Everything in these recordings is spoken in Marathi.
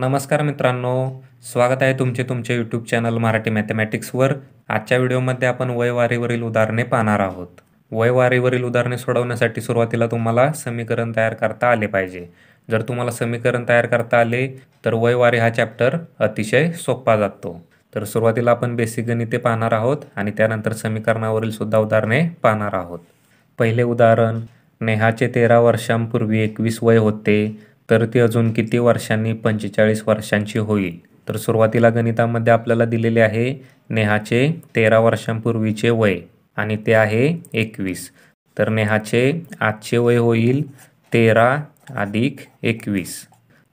नमस्कार मित्रांनो स्वागत आहे तुमचे तुमचे यूट्यूब चॅनल मराठी मॅथमॅटिक्सवर आजच्या व्हिडिओमध्ये आपण वयवारीवरील उदाहरणे पाहणार आहोत वयवारीवरील उदाहरणे सोडवण्यासाठी सुरुवातीला तुम्हाला समीकरण तयार करता आले पाहिजे जर तुम्हाला समीकरण तयार करता आले तर वयवारी हा चॅप्टर अतिशय सोपा जातो तर सुरुवातीला आपण बेसिक गणिते पाहणार आहोत आणि त्यानंतर समीकरणावरील सुद्धा उदाहरणे पाहणार आहोत पहिले उदाहरण नेहाचे तेरा वर्षांपूर्वी एकवीस वय होते तर ती अजून किती वर्षांनी पंचेचाळीस वर्षांची होईल तर सुरुवातीला गणितामध्ये आपल्याला दिलेले आहे नेहाचे तेरा वर्षांपूर्वीचे वय आणि ते आहे एकवीस तर नेहाचे आजचे वय होईल तेरा अधिक एकवीस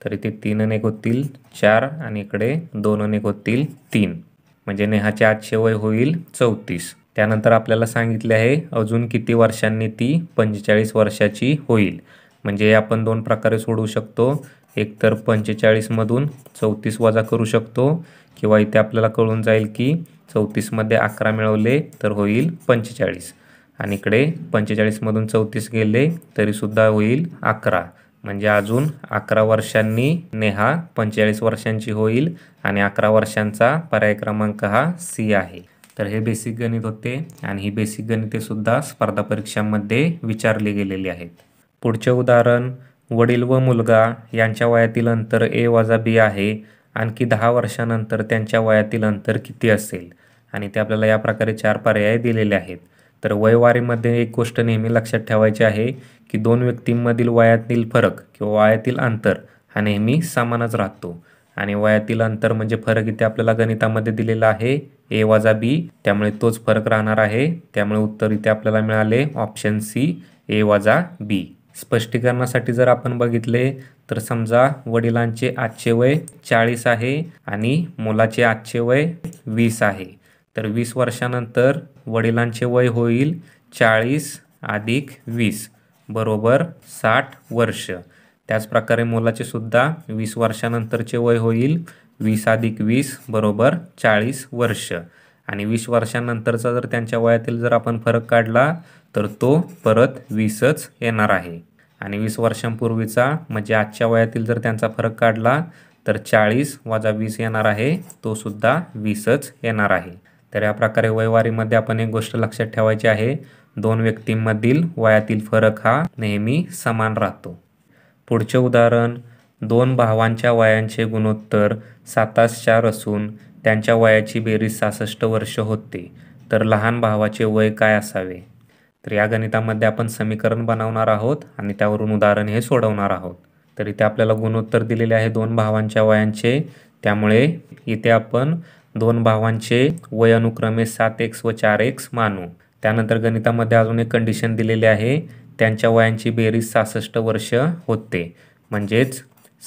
तर इथे तीन अनेक होतील चार आणि इकडे दोन अनेक होतील तीन म्हणजे नेहाचे आजचे वय होईल चौतीस त्यानंतर आपल्याला सांगितले आहे अजून किती वर्षांनी ती पंचेचाळीस वर्षाची होईल म्हणजे आपण दोन प्रकारे सोडवू शकतो एकतर पंचेचाळीसमधून चौतीस वजा करू शकतो किंवा इथे आपल्याला कळून जाईल की चौतीसमध्ये अकरा मिळवले तर होईल पंचेचाळीस आणि इकडे पंचेचाळीसमधून चौतीस गेले तरीसुद्धा होईल अकरा म्हणजे अजून अकरा वर्षांनी नेहा पंचेचाळीस वर्षांची होईल आणि अकरा वर्षांचा पर्याय क्रमांक हा सी आहे तर हे बेसिक गणित होते आणि ही बेसिक गणितेसुद्धा स्पर्धा परीक्षांमध्ये विचारली गेलेली आहेत पुढचे उदाहरण वडील व मुलगा यांच्या वयातील अंतर ए वजा बी आहे आणखी दहा वर्षानंतर त्यांच्या वयातील अंतर किती असेल आणि ते आपल्याला या प्रकारे चार पर्याय दिलेले आहेत तर वयवारीमध्ये एक गोष्ट नेहमी लक्षात ठेवायची आहे की दोन व्यक्तींमधील वयातील फरक किंवा वयातील अंतर हा नेहमी समानच राहतो आणि वयातील अंतर म्हणजे फरक इथे आपल्याला गणितामध्ये दिलेला आहे ए वाजा बी त्यामुळे तोच फरक राहणार आहे त्यामुळे उत्तर इथे आपल्याला मिळाले ऑप्शन सी ए वाजा बी स्पष्टीकरणासाठी जर आपण बघितले तर समजा वडिलांचे आजचे वय चाळीस आहे आणि मुलाचे आजचे वय वीस आहे तर वीस वर्षानंतर वडिलांचे वय होईल चाळीस अधिक वीस बरोबर साठ वर्ष त्याचप्रकारे मुलाचे सुद्धा वीस वर्षानंतरचे वय होईल वीस अधिक वीस बरोबर चाळीस वर्ष आणि वीस वर्षांनंतरचा जर त्यांच्या वयातील जर आपण फरक काढला तर तो परत वीसच येणार आहे आणि वीस वर्षांपूर्वीचा म्हणजे आजच्या वयातील जर त्यांचा फरक काढला तर चाळीस वजा वीस येणार आहे तो सुद्धा वीसच येणार आहे तर या प्रकारे वयवारीमध्ये आपण एक गोष्ट लक्षात ठेवायची आहे दोन व्यक्तींमधील वयातील फरक हा नेहमी समान राहतो पुढचे उदाहरण दोन भावांच्या वयांचे गुणोत्तर सातास चार असून त्यांच्या वयाची बेरीज सासष्ट वर्ष होते तर लहान भावाचे वय काय असावे तर या गणितामध्ये आपण समीकरण बनवणार आहोत आणि त्यावरून उदाहरण हे सोडवणार आहोत तर इथे आपल्याला गुणोत्तर दिलेले आहे दोन भावांच्या वयांचे त्यामुळे इथे आपण दोन भावांचे वय अनुक्रमे सात एक्स व चार एक्स मानू त्यानंतर गणितामध्ये अजून एक कंडिशन दिलेली आहे त्यांच्या वयांची बेरीज सासष्ट वर्ष होते म्हणजेच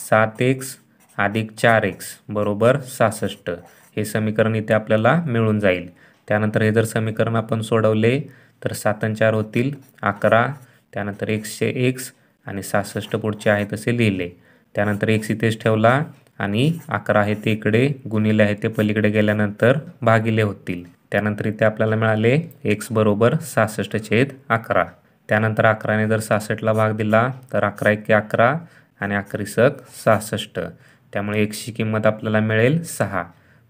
सात एक्स अधिक चार एक्स बरोबर सहासष्ट हे समीकरण इथे आपल्याला मिळून जाईल त्यानंतर हे जर समीकरण आपण सोडवले तर सातन चार होतील अकरा त्यानंतर एकशे एक्स आणि सहासष्ट पुढचे आहे तसे लिहिले त्यानंतर एक्स इथेच ठेवला आणि अकरा आहे ते इकडे गुणिले आहे ते पलीकडे गेल्यानंतर भागिले होतील त्यानंतर इथे आपल्याला मिळाले एक्स बरोबर सहासष्ट छेद अकरा त्यानंतर अकराने जर सहासष्टला भाग दिला तर अकरा एके अकरा आणि अकरीसक सहासष्ट त्यामुळे एक्सची किंमत आपल्याला मिळेल सहा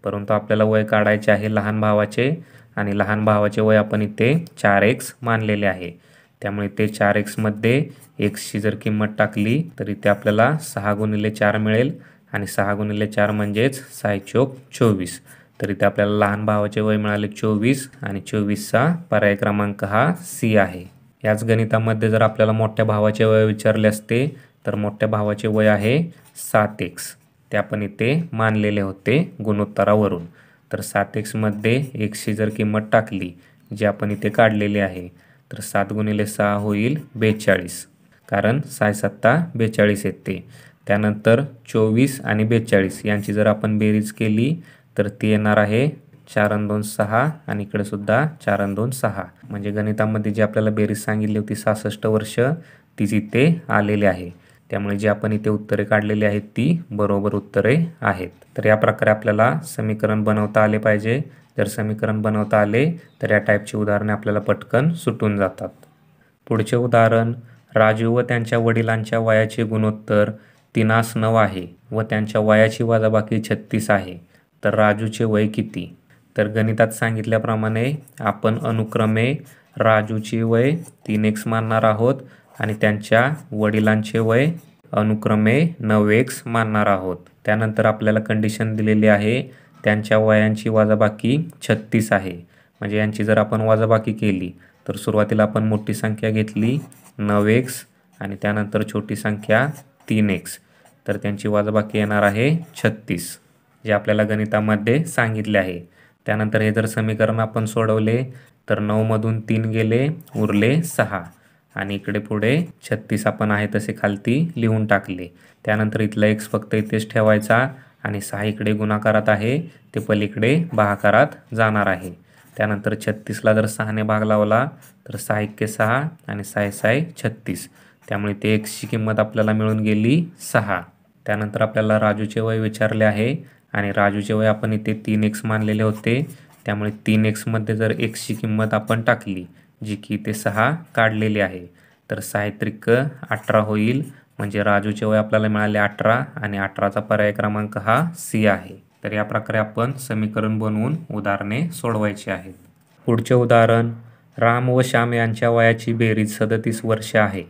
परंतु आपल्याला वय काढायचे आहे लहान भावाचे आणि लहान भावाचे वय आपण इथे चार एक्स मानलेले आहे त्यामुळे ते चार एक्समध्ये एक्सची जर किंमत टाकली तर इथे आपल्याला सहा गुणिले चार मिळेल आणि सहा गुणिले चार म्हणजेच सहा चोक चोवीस तर इथे आपल्याला लहान भावाचे वय मिळाले चोवीस आणि चोवीसचा पर्याय क्रमांक हा सी आहे याच गणितामध्ये जर आपल्याला मोठ्या भावाचे वय विचारले असते तर मोठ्या भावाचे वय आहे सात एक्स ते आपण इथे मानलेले होते गुणोत्तरावरून तर सात एक्समध्ये एकशे जर किंमत टाकली जी आपण इथे काढलेली आहे तर सात गुणिले सहा होईल बेचाळीस कारण सत्ता बेचाळीस येते त्यानंतर चोवीस आणि बेचाळीस यांची जर आपण बेरीज केली तर ती येणार आहे चार अन दोन सहा आणि इकडे सुद्धा चार अन दोन सहा म्हणजे गणितामध्ये जी आपल्याला बेरीज सांगितली होती सहासष्ट वर्ष तीच इथे आलेली आहे त्यामुळे जे आपण इथे उत्तरे काढलेली आहेत ती बरोबर उत्तरे आहेत तर या प्रकारे आपल्याला समीकरण बनवता आले पाहिजे जर समीकरण बनवता आले तर या टाईपची उदाहरणे आपल्याला पटकन सुटून जातात पुढचे उदाहरण राजू व त्यांच्या वडिलांच्या वयाचे गुणोत्तर तिनास नऊ आहे व त्यांच्या वयाची वजाबाकी छत्तीस आहे तर राजूचे वय किती तर गणितात सांगितल्याप्रमाणे आपण अनुक्रमे राजूचे वय तीन एक्स मानणार आहोत आणि त्यांच्या वडिलांचे वय अनुक्रमे नऊ एक्स मानणार आहोत त्यानंतर आपल्याला कंडिशन दिलेली आहे त्यांच्या वयांची वाजाबाकी छत्तीस आहे म्हणजे यांची जर आपण वाजाबाकी केली तर सुरुवातीला आपण मोठी संख्या घेतली नऊ एक्स आणि त्यानंतर छोटी संख्या तीन एक्स तर त्यांची वाजबाकी येणार आहे छत्तीस जे आपल्याला गणितामध्ये सांगितले आहे त्यानंतर हे जर समीकरण आपण सोडवले तर नऊमधून तीन गेले उरले सहा आणि इकडे पुढे छत्तीस आपण आहे तसे खालती लिहून टाकले त्यानंतर इथला एक्स फक्त इथेच ठेवायचा आणि सहा इकडे गुणाकारात आहे ते पलीकडे बहाकारात जाणार आहे त्यानंतर छत्तीसला जर सहाने भाग लावला तर सहा एक्के सहा आणि सहा सहा छत्तीस त्यामुळे ते एक्सची किंमत आपल्याला मिळून गेली सहा त्यानंतर आपल्याला राजूचे वय विचारले आहे आणि राजूचे वय आपण इथे तीन एक्स मानलेले होते त्यामुळे तीन एक्समध्ये जर एक्सची किंमत आपण टाकली जी की ते सहा काढलेले आहे तर सायत्रिक अठरा होईल म्हणजे राजूचे वय आपल्याला मिळाले अठरा आणि अठराचा पर्याय क्रमांक हा सी आहे तर या प्रकारे आपण समीकरण बनवून उदाहरणे सोडवायची आहेत पुढचे उदाहरण राम व श्याम यांच्या वयाची बेरीज सदतीस वर्ष आहे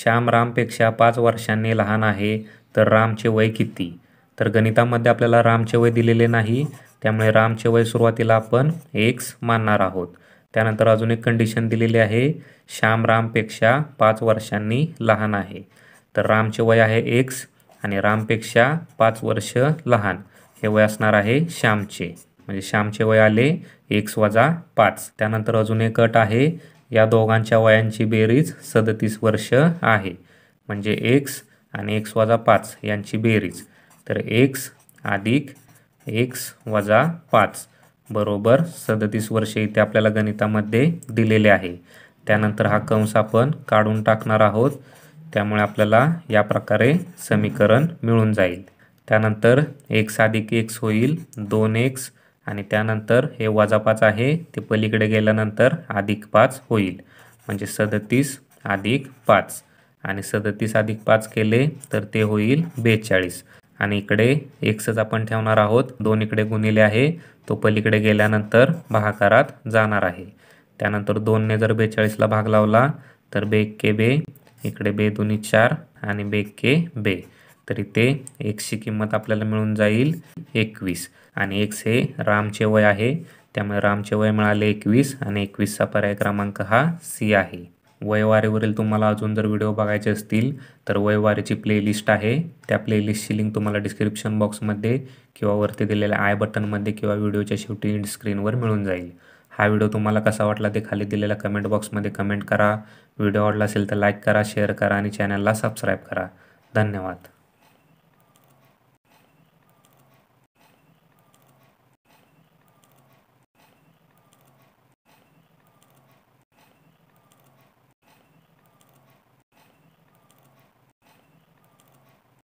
श्याम रामपेक्षा पाच वर्षांनी लहान आहे तर रामचे वय किती तर गणितामध्ये आपल्याला रामचे वय दिलेले नाही त्यामुळे रामचे वय सुरुवातीला आपण एक्स मानणार आहोत त्यानंतर अजून एक कंडिशन दिलेली आहे श्याम रामपेक्षा पाच वर्षांनी लहान आहे तर रामचे वय आहे एक्स आणि रामपेक्षा पाच वर्ष लहान हे वय असणार आहे श्यामचे म्हणजे श्यामचे वय आले एक्स वजा पाच त्यानंतर अजून एक अट आहे या दोघांच्या वयांची बेरीज सदतीस वर्ष आहे म्हणजे एक्स आणि एक्स वजा पाच यांची बेरीज तर एक्स अधिक एक्स वजा पाच बरोबर सदतीस वर्षे इथे आपल्याला गणितामध्ये दिलेले आहे त्यानंतर हा कंस आपण काढून टाकणार आहोत त्यामुळे आपल्याला या प्रकारे समीकरण मिळून जाईल त्यानंतर एक्स अधिक एक्स होईल दोन एक्स आणि त्यानंतर हे वजापाच आहे ते पलीकडे गेल्यानंतर अधिक पाच होईल म्हणजे सदतीस अधिक पाच आणि सदतीस अधिक पाच केले तर ते होईल बेचाळीस आणि इकडे एक्सच आपण ठेवणार आहोत दोन इकडे गुणिले आहे तो पलीकडे गेल्यानंतर भागाकारात जाणार आहे त्यानंतर दोनने जर बेचाळीसला भाग लावला तर बे के बे इकडे बे दोन्ही चार आणि बे के बे तर इथे एक्सची किंमत आपल्याला मिळून जाईल एकवीस आणि एक्स हे रामचे वय आहे त्यामुळे रामचे वय मिळाले एकवीस आणि एकवीसचा पर्याय क्रमांक हा सी आहे वयवारीवरील तुम्हाला अजून जर व्हिडिओ बघायचे असतील तर वयवारीची प्लेलिस्ट आहे त्या प्लेलिस्टची लिंक तुम्हाला डिस्क्रिप्शन बॉक्समध्ये किंवा वरती दिलेल्या आय बटनमध्ये किंवा व्हिडिओच्या शेवटी स्क्रीनवर मिळून जाईल हा व्हिडिओ तुम्हाला कसा वाटला ते खाली दिलेल्या कमेंट बॉक्समध्ये कमेंट करा व्हिडिओ आवडला असेल तर लाईक करा शेअर करा आणि चॅनलला सबस्क्राईब करा धन्यवाद